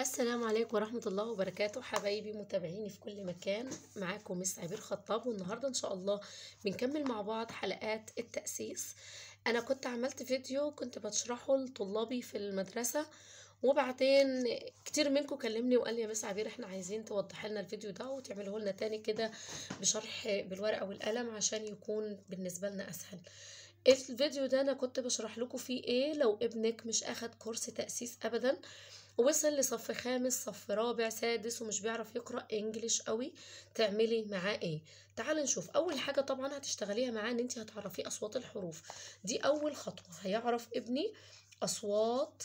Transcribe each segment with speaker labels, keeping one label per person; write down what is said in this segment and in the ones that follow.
Speaker 1: السلام عليكم ورحمة الله وبركاته حبايبي متابعيني في كل مكان معاكم مس عبير خطاب والنهاردة إن شاء الله بنكمل مع بعض حلقات التأسيس أنا كنت عملت فيديو كنت بشرحه لطلابي في المدرسة وبعدين كتير منكم كلمني وقال لي يا مس عبير احنا عايزين توضحي لنا الفيديو ده وتعمله لنا تاني كده بشرح بالورقة والقلم عشان يكون بالنسبة لنا أسهل الفيديو ده أنا كنت بشرح لكم فيه إيه لو ابنك مش أخد كورس تأسيس أبداً وصل لصف خامس صف رابع سادس ومش بيعرف يقرأ انجليش قوي تعملي معاه ايه تعالي نشوف اول حاجة طبعا هتشتغليها معاه ان انت هتعرفيه اصوات الحروف دي اول خطوة هيعرف ابني اصوات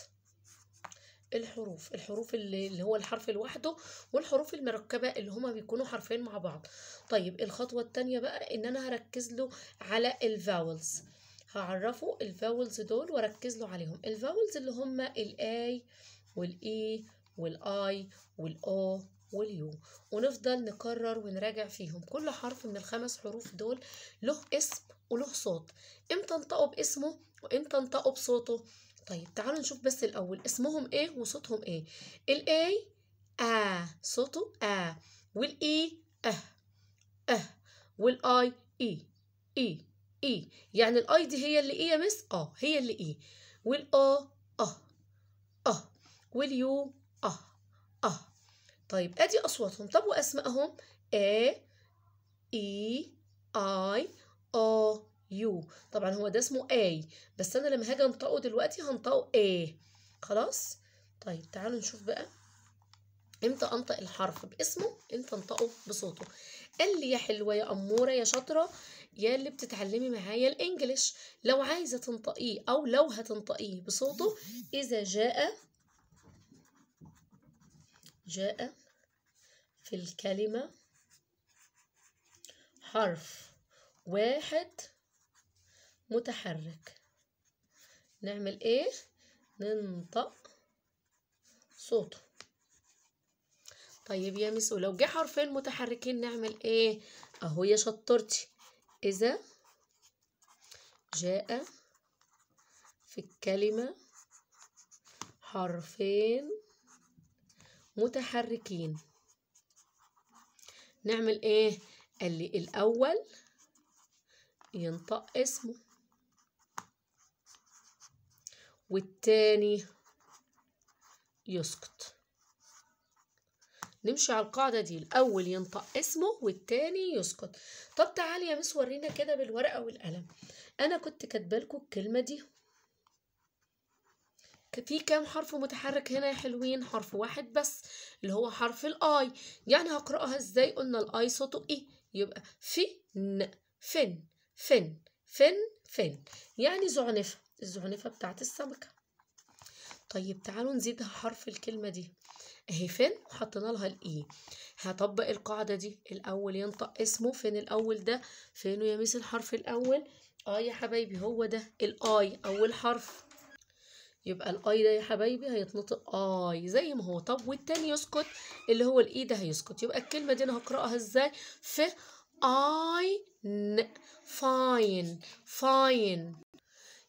Speaker 1: الحروف الحروف اللي, اللي هو الحرف لوحده والحروف المركبة اللي هما بيكونوا حرفين مع بعض طيب الخطوة الثانيه بقى ان انا هركز له على الفاولز هعرفه الفاولز دول واركز له عليهم الفاولز اللي هما الاي والاي والاي والاو واليو ونفضل نكرر ونراجع فيهم كل حرف من الخمس حروف دول له اسم وله صوت امتى انطقوا باسمه وامتى انطقوا بصوته طيب تعالوا نشوف بس الاول اسمهم ايه وصوتهم ايه الاي آ صوته آ والاي أه أه والاي إي إي إي يعني الاي دي هي اللي إيه يا مس؟ آه هي اللي إيه والأو آه آه واليو اه اه طيب ادي اصواتهم طب واسمائهم ا اي اي او يو طبعا هو ده اسمه اي بس انا لما هاجي انطقه دلوقتي هنطقه اي خلاص طيب تعالوا نشوف بقى امتى انطق الحرف باسمه امتى انطقه بصوته قال لي يا حلوه يا اموره يا شاطره يا اللي بتتعلمي معايا الانجليش لو عايزه تنطقيه او لو هتنطقيه بصوته اذا جاء جاء في الكلمة حرف واحد متحرك نعمل ايه ننطق صوته طيب يا مس ولو جه حرفين متحركين نعمل ايه اهو يا شطرتي اذا جاء في الكلمة حرفين متحركين نعمل ايه قال لي الاول ينطق اسمه والتاني يسقط نمشي على القاعدة دي الأول ينطق اسمه والتاني يسقط طب تعالي يا مس ورينا كده بالورقة والقلم أنا كنت كاتبالكوا الكلمة دي في كام حرف متحرك هنا يا حلوين حرف واحد بس اللي هو حرف الاي يعني هقراها ازاي قلنا الاي صوته ايه يبقى فن فن فن فن فن يعني زعنفه الزعنفه بتاعت السمكه طيب تعالوا نزيدها حرف الكلمه دي اهي فين وحطينا لها الاي e. هطبق القاعده دي الاول ينطق اسمه فين الاول ده فينه يا ميس الحرف الاول اه يا حبايبي هو ده الاي اول حرف يبقى الاي ده يا حبايبي هيتنطق اي آه، زي ما هو طب والتاني يسكت اللي هو الاي ده هيسكت يبقى الكلمه دي انا هقراها ازاي ف اي ن فاين فاين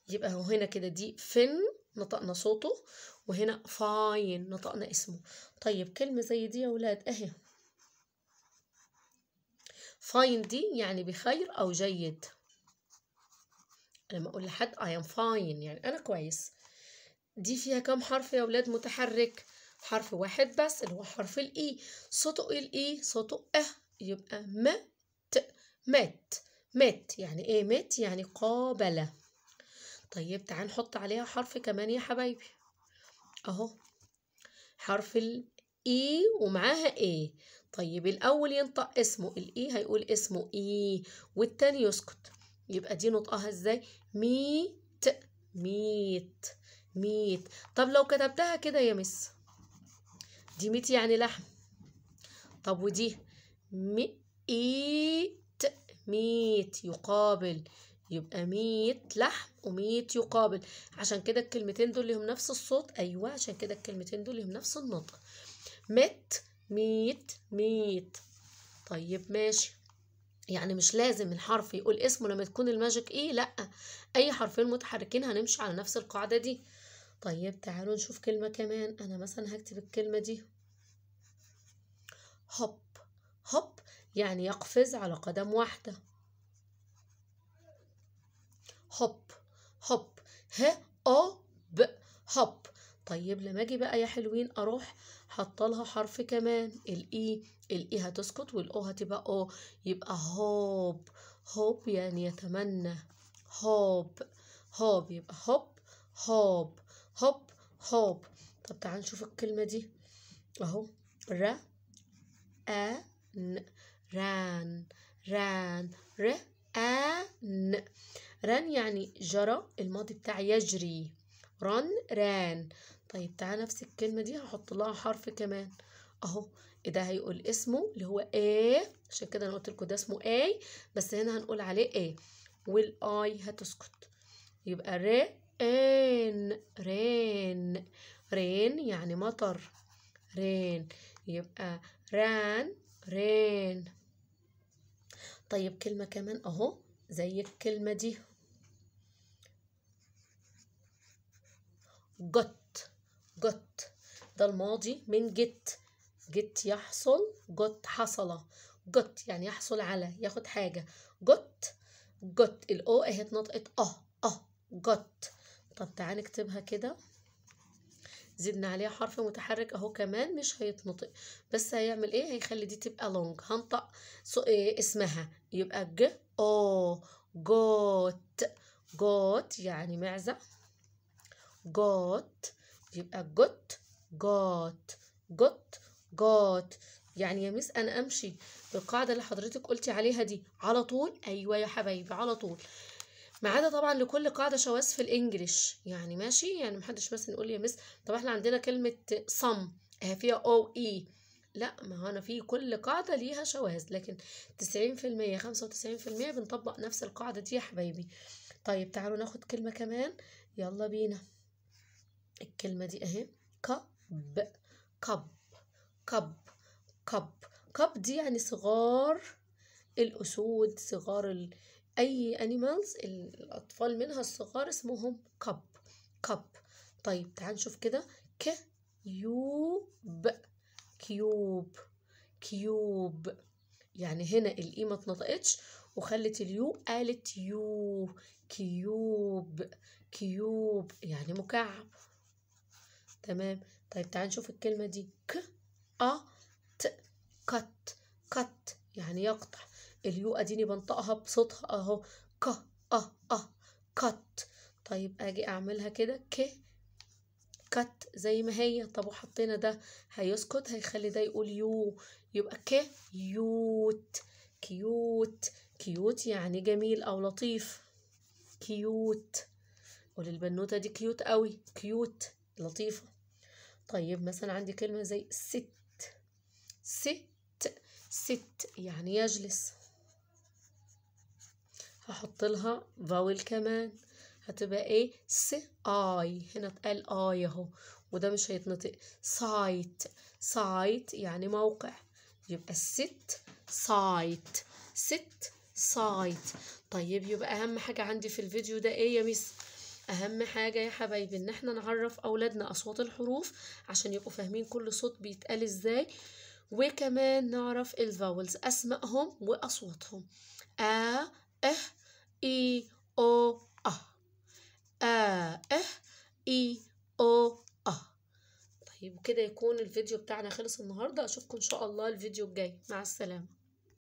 Speaker 1: يبقى هو هنا كده دي فن نطقنا صوته وهنا فاين نطقنا اسمه طيب كلمه زي دي يا ولاد اهي فاين دي يعني بخير او جيد لما اقول لحد اي ام فاين يعني انا كويس دي فيها كام حرف يا ولاد متحرك حرف واحد بس اللي هو حرف الاي e. صوته إيه الاي e؟ صوته اه يبقى م ت مات مات يعني ايه مات يعني قابل طيب تعال نحط عليها حرف كمان يا حبايبي اهو حرف الاي e ومعاها ايه طيب الاول ينطق اسمه الاي هيقول اسمه اي والتاني يسكت يبقى دي نطقها ازاي ميت ميت ميت طب لو كتبتها كده يا مس دي ميت يعني لحم طب ودي مئيت ميت يقابل يبقى ميت لحم وميت يقابل عشان كده الكلمتين دول ليهم نفس الصوت ايوه عشان كده الكلمتين دول ليهم نفس النطق مت ميت ميت طيب ماشي يعني مش لازم الحرف يقول اسمه لما تكون الماجيك ايه لا اي حرفين متحركين هنمشي على نفس القاعده دي طيب تعالوا نشوف كلمة كمان أنا مثلا هكتب الكلمة دي هوب هوب يعني يقفز على قدم واحدة هوب هوب ه أو ب هوب طيب لما اجي بقى يا حلوين اروح حاطه لها حرف كمان الاي الاي هتسكت والاو هتبقى او يبقى هوب هوب يعني يتمنى هوب هوب يبقى هوب هوب هوب هوب طب تعال نشوف الكلمة دي اهو ر أ ن ران ران ر أ ن ران يعني جرى الماضي بتاع يجري رن ران طيب تعال نفس الكلمة دي هحط لها حرف كمان اهو إيه ده هيقول اسمه اللي هو ايه عشان كده انا قلت لكم ده اسمه اي بس هنا هنقول عليه ايه والاي هتسكت يبقى ر ان رين رين يعني مطر رين يبقى ران رين طيب كلمة كمان اهو زي الكلمة دي جت جت ده الماضي من جت جت يحصل جت حصل جت يعني يحصل على ياخد حاجة جت جت الاو اهي اتنطقت اه اه جت طب تعالى نكتبها كده زدنا عليها حرف متحرك اهو كمان مش هيتنطق بس هيعمل ايه هيخلي دي تبقى لونج هنطق إيه، اسمها يبقى ج او جوت جوت يعني معزة جوت يبقى جوت جوت جوت جوت يعني يا ميس انا امشي بالقاعده اللي حضرتك قلتي عليها دي على طول ايوه يا حبايبي على طول ما عدا طبعا لكل قاعدة شواذ في الإنجليش يعني ماشي يعني محدش مثلا يقول لي يا مس طب احنا عندنا كلمة صم اهي فيها او اي e. لا ما هو انا في كل قاعدة ليها شواذ لكن 90% 95% بنطبق نفس القاعدة دي يا حبايبي طيب تعالوا ناخد كلمة كمان يلا بينا الكلمة دي اهي كب كب كب كب كب دي يعني صغار الأسود صغار ال... أي أنيمالز الأطفال منها الصغار اسمهم كب كب طيب تعال نشوف كده ك يوب كيوب كيوب يعني هنا الإي e ما اتنطقتش وخلت اليو قالت يو كيوب كيوب يعني مكعب تمام طيب تعال نشوف الكلمة دي ك أ ت كت كت يعني يقطع اليو اديني بنطقها بصوتها اهو ك اه اه كت طيب اجي اعملها كده ك كت زي ما هي طب وحطينا ده هيسكت هيخلي ده يقول يو يبقى ك يوت كيوت كيوت يعني جميل او لطيف كيوت وللبنوتة دي كيوت قوي كيوت لطيفة طيب مثلا عندي كلمة زي ست ست ست يعني يجلس هحط لها فاول كمان هتبقى ايه س اي هنا اتقال اي اهو وده مش هيتنطق سايت سايت يعني موقع يبقى ست سايت ست سايت طيب يبقى اهم حاجة عندي في الفيديو ده ايه يا ميس اهم حاجة يا حبايبي ان احنا نعرف اولادنا اصوات الحروف عشان يبقوا فاهمين كل صوت بيتقال ازاي وكمان نعرف الفاولز اسمائهم واصواتهم آ أه إي أو أ آ إه إي أو أ طيب كده يكون الفيديو بتاعنا خلص النهاردة أشوفكم إن شاء الله الفيديو الجاي مع السلامة